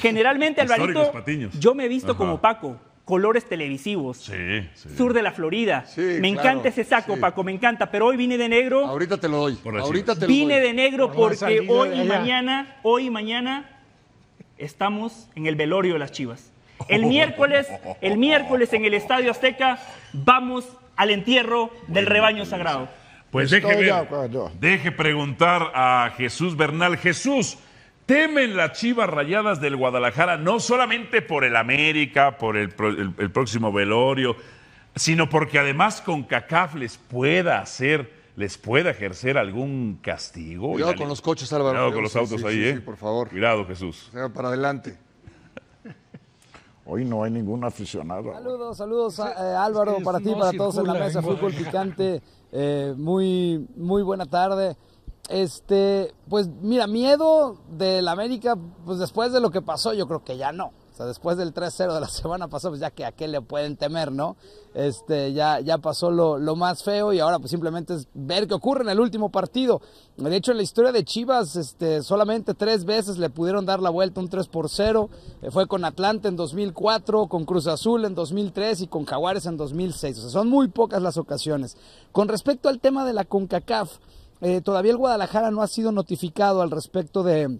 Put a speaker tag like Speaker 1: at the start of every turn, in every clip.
Speaker 1: Generalmente, Alvarito, yo me he visto como Paco colores televisivos. Sí, Sur de la Florida. me encanta ese saco, Paco, me encanta. Pero hoy vine de negro. Ahorita te lo doy. Ahorita te lo vine de negro porque hoy y mañana, hoy y mañana estamos en el velorio de las Chivas. El oh. miércoles, el miércoles en el Estadio Azteca vamos al entierro del rebaño pues, sagrado. Pues deje,
Speaker 2: deje preguntar a Jesús Bernal. Jesús, temen las chivas rayadas del Guadalajara, no solamente por el América, por el, próximo velorio, sino porque además con CACAF les pueda hacer, les pueda ejercer algún castigo. Cuidado con los
Speaker 3: coches, Álvaro. Cuidado con los autos ahí, ahí, sí, ¿eh? por favor. Cuidado, Jesús. para adelante. Hoy no hay ningún aficionado.
Speaker 4: Saludos, saludos, eh, Álvaro, para ti, para todos en la mesa. Fútbol picante. Eh, muy, muy buena tarde. Este, pues mira, miedo del América, pues después de lo que pasó, yo creo que ya no. O sea, después del 3-0 de la semana pasada, pues ya que a qué le pueden temer, ¿no? Este, ya, ya pasó lo, más feo y ahora pues simplemente es ver qué ocurre en el último partido. De hecho, en la historia de Chivas, este, solamente tres veces le pudieron dar la vuelta un 3 por 0. Eh, fue con Atlanta en 2004, con Cruz Azul en 2003 y con Jaguares en 2006. O sea, son muy pocas las ocasiones. Con respecto al tema de la CONCACAF, eh, todavía el Guadalajara no ha sido notificado al respecto de,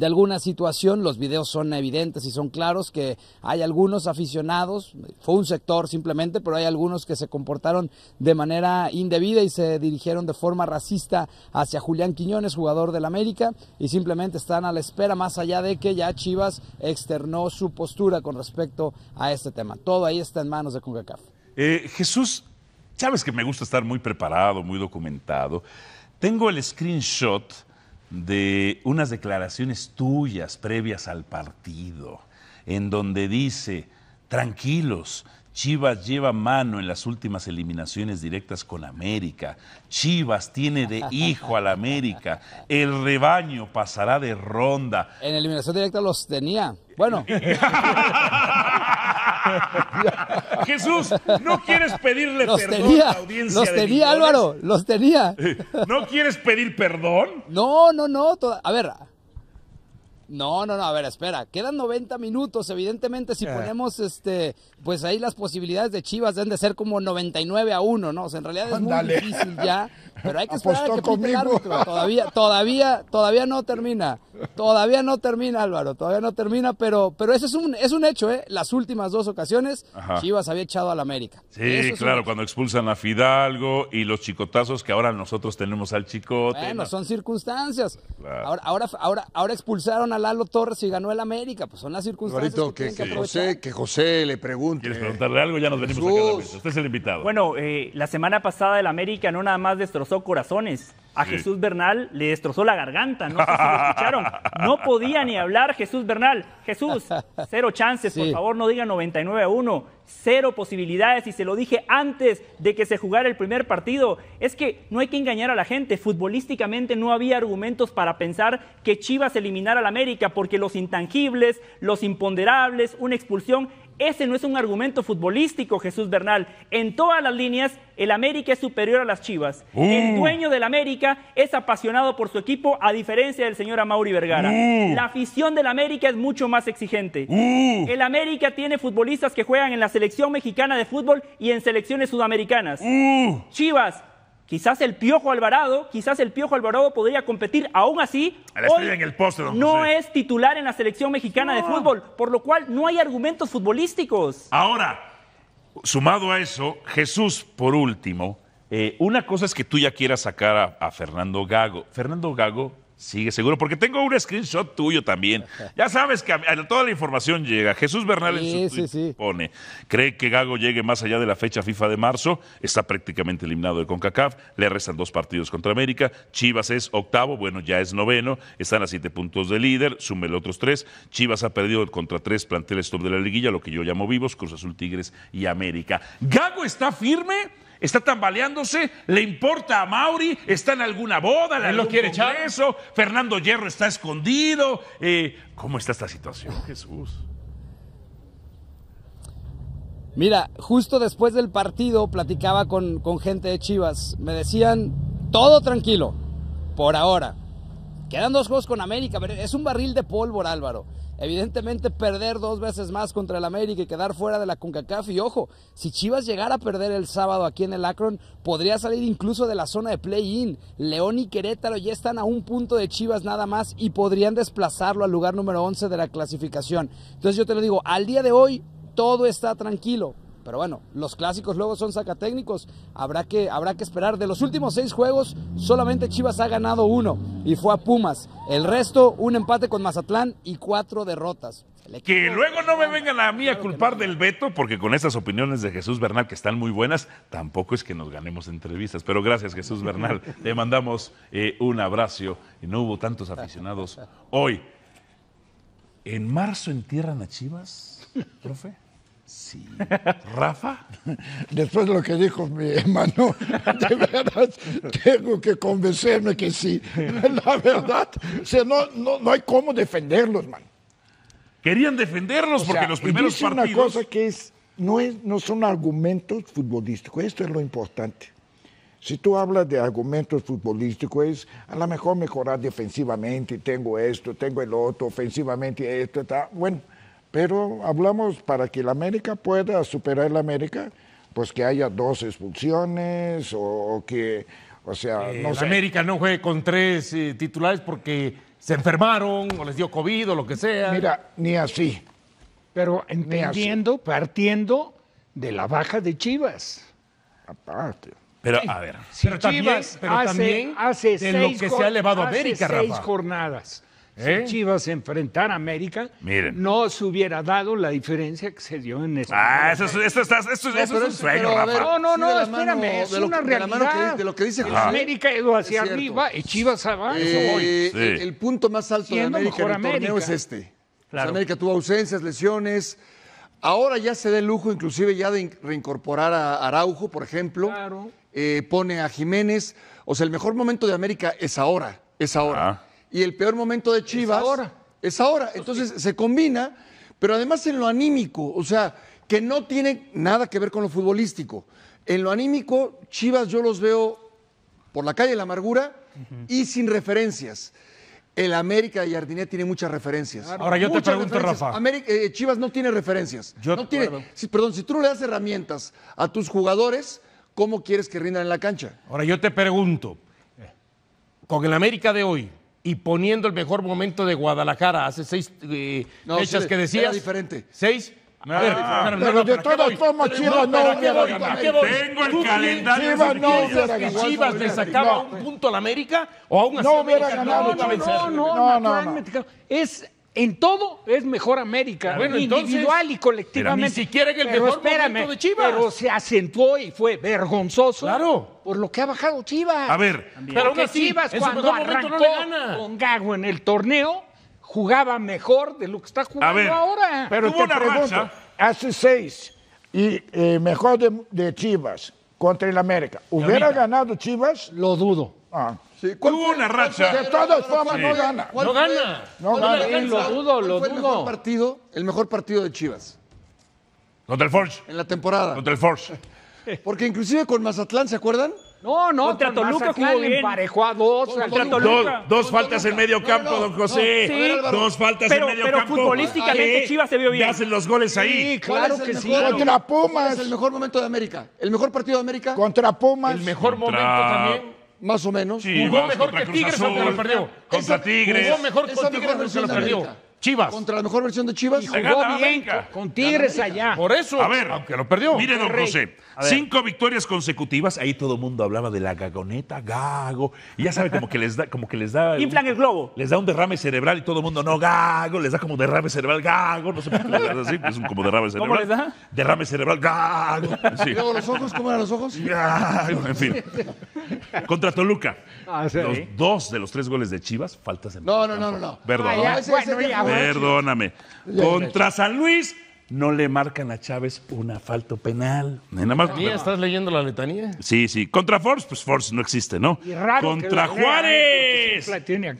Speaker 4: alguna situación, los videos son evidentes y son claros que hay algunos aficionados, fue un sector simplemente, pero hay algunos que se comportaron de manera indebida y se dirigieron de forma racista hacia Julián Quiñones, jugador del América, y simplemente están a la espera, más allá de que ya Chivas externó su postura con respecto a este tema. Todo ahí está en manos de CONCACAF.
Speaker 2: Eh, Jesús, sabes que me gusta estar muy preparado, muy documentado. Tengo el screenshot de unas declaraciones tuyas previas al partido, en donde dice, tranquilos, Chivas lleva mano en las últimas eliminaciones directas con América. Chivas tiene de hijo al América. El rebaño pasará de ronda.
Speaker 4: En eliminación directa los
Speaker 5: tenía. Bueno. Jesús,
Speaker 4: no quieres pedirle perdón a la audiencia. Los tenía, Álvaro, los tenía. ¿No quieres pedir perdón? No, no, no. A ver. No, no, no, a ver, espera, quedan 90 minutos, evidentemente si ah. ponemos este, pues ahí las posibilidades de Chivas deben de ser como 99 a 1, ¿no? O sea, en realidad es muy difícil ya pero hay que esperar que Todavía, todavía, todavía no termina. Todavía no termina, Álvaro. Todavía no termina, pero, pero ese es un, es un hecho, ¿eh? Las últimas dos ocasiones Chivas había echado al América.
Speaker 2: Sí, claro, cuando expulsan a Fidalgo y los chicotazos que ahora nosotros tenemos al chicote. Bueno, son
Speaker 4: circunstancias. Ahora, ahora, ahora, expulsaron a Lalo Torres y ganó el América. Pues son las circunstancias. que,
Speaker 3: José, le pregunte. ¿Quieres preguntarle algo? Ya nos venimos a cada
Speaker 2: Usted es el invitado.
Speaker 1: Bueno, eh, la semana pasada el América no nada más destrozó corazones. A Jesús Bernal le destrozó la garganta, no sé escucharon. No podía ni hablar Jesús Bernal. Jesús, cero chances, por favor, no diga 99 a 1. Cero posibilidades, y se lo dije antes de que se jugara el primer partido. Es que no hay que engañar a la gente. Futbolísticamente no había argumentos para pensar que Chivas eliminara al América, porque los intangibles, los imponderables, una expulsión, ese no es un argumento futbolístico, Jesús Bernal. En todas las líneas, el América es superior a las Chivas. Uh. El dueño del América es apasionado por su equipo, a diferencia del señor Amauri Vergara. Uh. La afición del América es mucho más exigente. Uh. El América tiene futbolistas que juegan en la selección mexicana de fútbol y en selecciones sudamericanas. Chivas Quizás el Piojo Alvarado, quizás el Piojo Alvarado podría competir, aún así, en el no es titular en la selección mexicana de fútbol, por lo cual no hay argumentos futbolísticos.
Speaker 2: Ahora, sumado a eso, Jesús, por último, eh, una cosa es que tú ya quieras sacar a Fernando Gago. Fernando Gago Sigue seguro, porque tengo un screenshot tuyo también. Ya sabes que toda la información llega. Jesús Bernal en su pone, cree que Gago llegue más allá de la fecha FIFA de marzo, está prácticamente eliminado de CONCACAF, le restan dos partidos contra América, Chivas es octavo, bueno, ya es noveno, están a siete puntos de líder, súmele otros tres, Chivas ha perdido contra tres planteles top de la liguilla, lo que yo llamo vivos, Cruz Azul, Tigres y América. ¿Gago está firme? está tambaleándose, le importa a Mauri, está en alguna boda, No quiere echar. Eso, Fernando Hierro está escondido. Eh, ¿Cómo está esta situación, Jesús?
Speaker 4: Mira, justo después del partido platicaba con, con gente de Chivas. Me decían, todo tranquilo, por ahora. Quedan dos juegos con América, es un barril de pólvora, Álvaro. Evidentemente perder dos veces más contra el América y quedar fuera de la CONCACAF y ojo, si Chivas llegara a perder el sábado aquí en el Akron, podría salir incluso de la zona de play-in. León y Querétaro ya están a un punto de Chivas nada más y podrían desplazarlo al lugar número 11 de la clasificación. Entonces yo te lo digo, al día de hoy todo está tranquilo, pero bueno, los clásicos luego son sacatécnicos. Habrá que, habrá que esperar. De los últimos seis juegos, solamente Chivas ha ganado uno y fue a Pumas. El resto, un empate con Mazatlán y cuatro derrotas.
Speaker 2: Que luego no me vengan a mí a culpar del veto, porque con esas opiniones de Jesús Bernal, que están muy buenas, tampoco es que nos ganemos entrevistas. Pero gracias, Jesús Bernal. Te mandamos eh, un abrazo. Y no hubo tantos aficionados hoy. ¿En marzo entierran a Chivas, profe? Sí. ¿Rafa?
Speaker 3: Después de lo que dijo mi hermano, de verdad tengo que convencerme que sí. La verdad, no, no, hay cómo defenderlos, man.
Speaker 2: Querían defenderlos porque los primeros dice partidos. una cosa
Speaker 3: que es, no, es, no son argumentos futbolísticos, esto es lo importante. Si tú hablas de argumentos futbolísticos, es a lo mejor mejorar defensivamente, tengo esto, tengo el otro, ofensivamente esto, está. Bueno pero hablamos para que la América pueda superar la América, pues que haya dos expulsiones o, que, o sea, eh,
Speaker 6: América no juegue con tres eh, titulares porque se enfermaron o les dio COVID o lo que sea. Mira,
Speaker 5: ni así. Pero entendiendo, partiendo de la baja de Chivas. Aparte.
Speaker 6: Pero a ver,
Speaker 2: Chivas también, hace, seis
Speaker 5: que se ha elevado América, jornadas ¿Eh? Si Chivas enfrentar a América, no se hubiera dado la diferencia que se dio en este. Ah, eso, es, es un sueño, Rafa. No, no, no, espérame, es una realidad. de lo que dice América ido hacia arriba y Chivas eh, abajo. el, punto más alto de América en el América. torneo es
Speaker 3: este. América tuvo ausencias, lesiones. Ahora ya se da el lujo, inclusive, ya de reincorporar a Araujo, por ejemplo. Eh, pone a Jiménez. O sea, el mejor momento de América es ahora. Es ahora y el peor momento de Chivas. Es ahora. Es ahora. Entonces se combina, pero además en lo anímico, o sea, que no tiene nada que ver con lo futbolístico. En lo anímico, Chivas yo los veo por la calle de la amargura y sin referencias. El América de Jardinet tiene muchas referencias. Ahora yo te pregunto, Rafa. Eh, Chivas no tiene referencias. no perdón, si tú le das herramientas a tus jugadores, ¿cómo quieres que rindan en la cancha? Ahora yo te pregunto,
Speaker 6: con el América de hoy, y poniendo el mejor momento de Guadalajara hace seis eh, fechas que decías. diferente. Seis. No, ah, de Chivas no Tengo el calendario. no Chivas sacaba un punto a América o no No, no, no.
Speaker 5: Es en todo es mejor América, individual y colectivamente. ni siquiera en el mejor momento de Chivas. Pero se acentuó y fue vergonzoso. Claro. Por lo que ha bajado Chivas. A ver, pero aún Chivas cuando arrancó no le gana. con Gago en el torneo jugaba mejor de lo que está jugando ahora. Pero te pregunto,
Speaker 3: hace seis y eh, mejor de Chivas contra el América. ¿Hubiera ganado Chivas? Lo dudo. Ah, sí. una racha. De todas formas, no gana. No gana. No gana. lo dudo, lo dudo. El mejor, partido, el mejor partido de Chivas. Contra el Forge. En la temporada. Contra el Forge. Porque inclusive con Mazatlán, ¿se acuerdan? No, no, contra Toluca jugó bien. Emparejó a dos. Dos, faltas en medio campo, don José. Dos faltas en medio campo. Pero futbolísticamente Chivas se
Speaker 2: vio bien. Y hacen los goles ahí. Sí, claro que sí. Contra
Speaker 3: Pumas. es el mejor momento de América. El mejor partido de América. Contra Pumas. El mejor momento
Speaker 2: también.
Speaker 3: Más o menos. jugó mejor que
Speaker 6: Tigres se aunque lo perdió. Contra Tigres. Jugó mejor contra Tigres se lo perdió.
Speaker 5: Chivas. Contra la mejor versión de Chivas. Y jugó bien con Tigres allá. Por eso. A ver,
Speaker 2: aunque lo
Speaker 6: perdió. Mire, don José,
Speaker 2: cinco victorias consecutivas. Ahí todo el mundo hablaba de la gagoneta, gago. Y ya sabe, como que les da, como que les da. Inflan el globo. Les da un derrame cerebral y todo el mundo, no, gago, les da como derrame cerebral, gago. No sé por qué así, es como derrame cerebral. ¿Cómo les da? Derrame cerebral, gago. luego los
Speaker 3: ojos, ¿cómo eran los ojos? en fin.
Speaker 2: Contra Toluca. Ah, los dos de los tres goles de Chivas, faltas en.
Speaker 3: No, no, no, no, Perdón.
Speaker 2: Perdóname. Contra San Luis no le marcan a Chávez un asfalto penal. Nada más. ¿Estás leyendo la letanía? Sí, sí. Contra Force, pues Force no existe, ¿no? contra ¿eh? Juárez.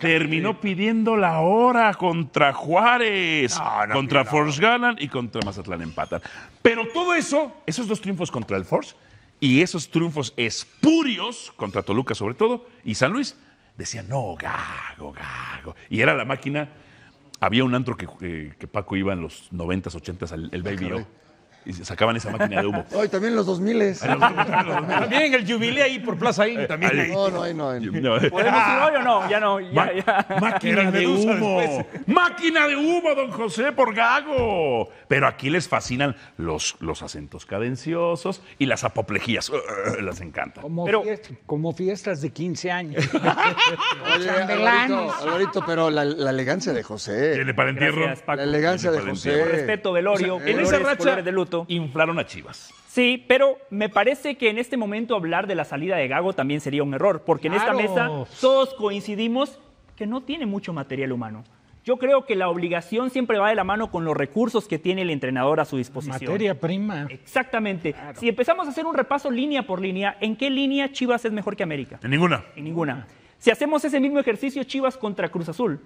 Speaker 2: Terminó eh. pidiendo la hora contra Juárez. contra Force ganan y contra Mazatlán empatan. Pero todo eso, esos dos triunfos contra el Force y esos triunfos espurios contra Toluca sobre todo y San Luis, decían, no, gago, gago. Y era la máquina había un antro que, eh, que Paco iba en los 90s, 80s, el, el Baby ah, O y sacaban esa máquina de humo.
Speaker 3: Hoy también los 2000
Speaker 2: es. También el jubilé ahí por Plaza eh, ahí. También No, no, ahí no. ¿Podemos ir hoy
Speaker 1: o no? Ya no. Máquina de humo.
Speaker 2: Máquina de humo, don José, por gago. Pero aquí les fascinan los, acentos cadenciosos y las apoplejías. Uh, uh, uh, las encanta.
Speaker 5: Como, pero... como fiestas de 15 años.
Speaker 1: Oye,
Speaker 3: Alorito, pero la, elegancia de José. Tiene para entierro. La elegancia
Speaker 1: de José. El respeto del en esa racha. De luto Inflaron a Chivas. Sí, pero me parece que en este momento hablar de la salida de Gago también sería un error, porque en esta mesa todos coincidimos que no tiene mucho material humano. Yo creo que la obligación siempre va de la mano con los recursos que tiene el entrenador a su disposición. Materia prima. Exactamente. Si empezamos a hacer un repaso línea por línea, ¿en qué línea Chivas es mejor que América? En ninguna. En ninguna. Si hacemos ese mismo ejercicio, Chivas contra Cruz Azul.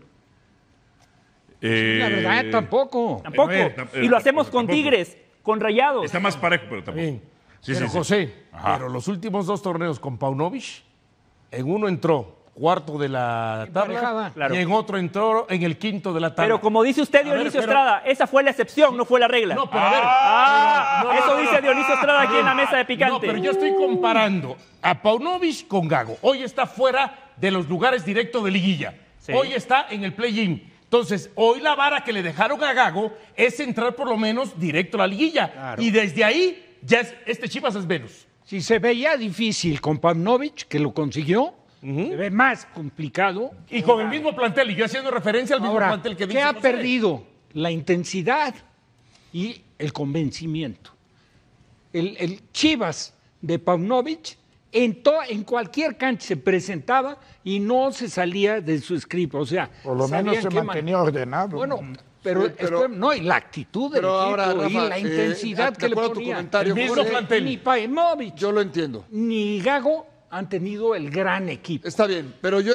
Speaker 2: La verdad, eh,
Speaker 1: tampoco. Tampoco. Eh, y lo hacemos eh, con Tigres con Rayados. Está más parejo, pero también
Speaker 6: José, pero los últimos dos torneos con Paunovic, en uno entró cuarto de la tabla y en otro entró en el quinto de la tarde Pero como dice usted, Dionisio Estrada, esa fue la excepción, no fue la regla. No, pero a ver. Ah. Ah, eso dice Dionisio Estrada aquí en la mesa de picante. No, pero yo estoy comparando a Paunovic con Gago. Hoy está fuera de los lugares directos de liguilla. Hoy está en el play-in entonces, hoy la vara que le dejaron a Gago
Speaker 5: es entrar por lo menos directo a la liguilla. Y desde ahí, ya este Chivas es Venus. Si se veía difícil con Pavnovich, que lo consiguió, Se ve más complicado. Y con el mismo plantel, y yo haciendo referencia al mismo plantel que ¿Qué ha perdido? La intensidad y el convencimiento. El, Chivas de Paunovic en, en cualquier cancha se presentaba y no se salía de su script. O sea, por lo menos se mantenía ordenado. Bueno, pero, no, y la actitud del ahora, y la eh, intensidad que le ponía. Ni Paemovic. Yo lo entiendo. Ni Gago han tenido el gran equipo. Está bien, pero yo